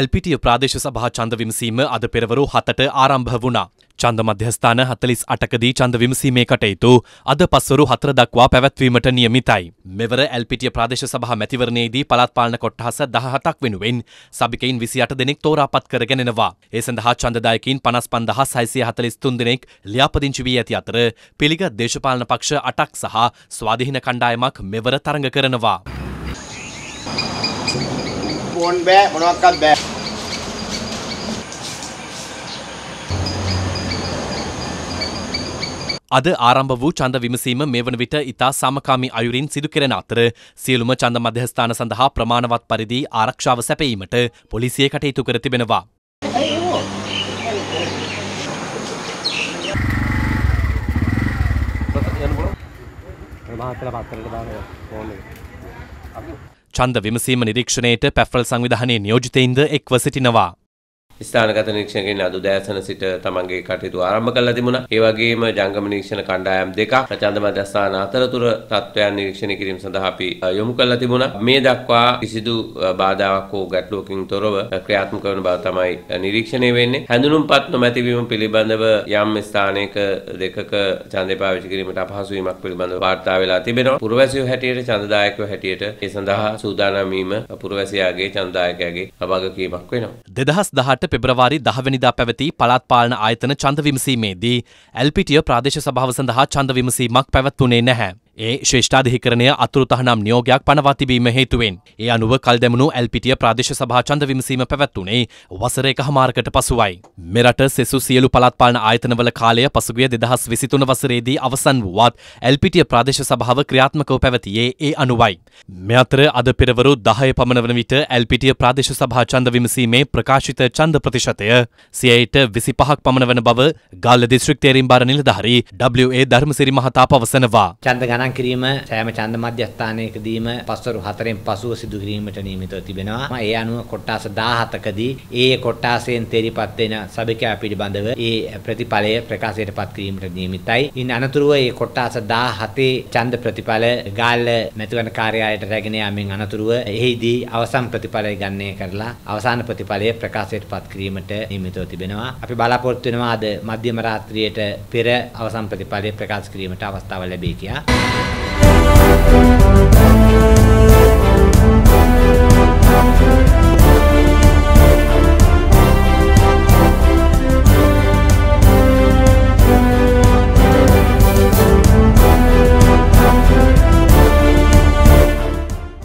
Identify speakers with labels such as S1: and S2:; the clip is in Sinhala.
S1: ඇල්පිටිය ප්‍රාදේශ සභා චන්ද විමසීම අද පෙරවරු හතට ආරම්භ වුණා. චන්ද මධ්‍යස්ථාන හතලිස් අටකදී චන්ද විමසීමේ කටයුතු අද පස්වරු හතර දක්වා පැවැත්වීමට නියමිතයි. මෙවර ඇල්පිටිය ප්‍රාදේශ සභා මැතිවරණයේදී පළාත් පාලන කොට්ටහස දහහතක් වෙනුවෙන් සභිකයින් විසි අට දෙනෙක් තෝරාපත් කරගෙනෙනවා. ඒ සඳහා චන්දදායකින් පනස් පන්දහස් සයිසිය හතලිස් තුන් දෙනෙක් ලියාපදිංචි වී ඇති අතර පිළිගත් දේශපාලන පක්ෂ අටක් සහ ස්වාධීන කණ්ඩායමක් මෙවර තරඟ කරනවා.
S2: ෆෝන් බෑ මොනවක්වත් බෑ
S1: අද ආරම්භ වූ චන්ද විමසීම මේ වන විට ඉතා සමකාමි අයුරින් සිදුකරෙන අතර සියලුම චන්ද මධ්‍යස්ථාන සඳහා ප්‍රමාණවත් පරිදි ආරක්ෂාව සැපීමට පොලිසිය කටයුතු කර තිබෙනවා.
S3: මහත්තල පත්තරට දාන ෆෝන් එක.
S1: චන්ද විමසීම නිරීක්ෂණයට පැෆල් සංවිධානයේ නියෝජිතයින්ද එක්ව සිටිනවා.
S3: ස්ථානගත නිරීක්ෂණකෙන් අද උදෑසන සිට තමන්ගේ කටයුතු ආරම්භ කළා තිබුණා. ඒ වගේම ජංගම නිරීක්ෂණ කණ්ඩායම් දෙකක් ප්‍රචණ්ඩ මධ්‍යස්ථාන අතරතුර තත්ත්වයන් නිරීක්ෂණය කිරීම සඳහා අපි යොමු කළා තිබුණා. මේ දක්වා කිසිදු බාධාවක් හෝ ගැටලුවකින් තොරව ක්‍රියාත්මක වන බව තමයි නිරීක්ෂණය වෙන්නේ. හැඳුනුම්පත් නොමැතිවීම පිළිබඳව යම් ස්ථානයක දෙකක ඡන්දය පාවිච්චි කිරීමට අපහසු වීමක් පිළිබඳව වාර්තා වෙලා තිබෙනවා. පුරවැසියෝ හැටියට ඡන්දදායකයෝ හැටියට ඒ සඳහා සූදානම් වීම පුරවැසියාගේ ඡන්දදායකයාගේ වගකීමක්
S1: වෙනවා. 2018 පෙබරවාරි දහවැනිදා පැවති පළාත් පාලන ආයතන චන්ද විමසීමේදී ඇල්පිටිය ප්‍රාදේශ සභාව සඳහා චන්ද විමසීමක් පැවැත්වුණේ නැහැ. ඒ ශ්‍රේෂ්ඨාධිකරණය අතුරුතහනම් නියෝගයක් පනවා තිබීම හේතුවෙන්. ඒ අනුව කල් දැමුණු ඇල්පිටිය ප්‍රාදේශ සභා චන්ද විමසීම පැවැත්වුණේ වසර එක හමාරකට පසුවයි. මෙරට සෙසු සියලු පළත්පාලන ආයතනවල කාලය පසුගිය දෙදහස් විසිතුන වසරේදී අවසන් වුවත් ඇල්පිටිය ප්‍රාදේශ සභාව ක්‍රියාත්මකව පැවතියේ ඒ අනුවයි. මෙ අතර අද පෙරවරු දහය පමණ වන විට ඇල්පිටිය ප්‍රාදේශ සභා චන්ද විමසීමේ ප්‍රකාශිත චන්ද ප්‍රතිශතය සියයට විසි පහක් පමණ වන බව ගල්ල දිස්ත්‍රික් තේරීම් බාර නිලධාරී WA ධර්මසිරි මහතා පවසනවා.
S2: චන්ද ගණන් සටහන් කිරීම සෑම ඡන්ද මධ්‍යස්ථානයකදීම පස්වරු 4න් පසුව සිදු කිරීමට නියමිතව තිබෙනවා. ඒ අනුව කොට්ටාස 17කදී ඒ කොට්ටාසයෙන් තේරිපත් වෙන සභිකයා පිළිබඳව ඒ ප්‍රතිඵලය ප්‍රකාශයට පත් කිරීමට නියමිතයි. ඉන් අනතුරුව ඒ කොට්ටාස 17 ඡන්ද ප්‍රතිඵල ගාල්ල මැතිවරණ කාර්යාලයට රැගෙන යාමෙන් අනතුරුව එෙහිදී අවසන් ප්‍රතිඵලය ගණනය කරලා අවසාන ප්‍රතිඵලය ප්‍රකාශයට පත් කිරීමට නියමිතව තිබෙනවා. අපි බලාපොරොත්තු වෙනවා අද මධ්‍යම රාත්‍රියට පෙර අවසන් ප්‍රතිඵලය ප්‍රකාශ කිරීමට අවස්ථාව ලැබේ කියලා.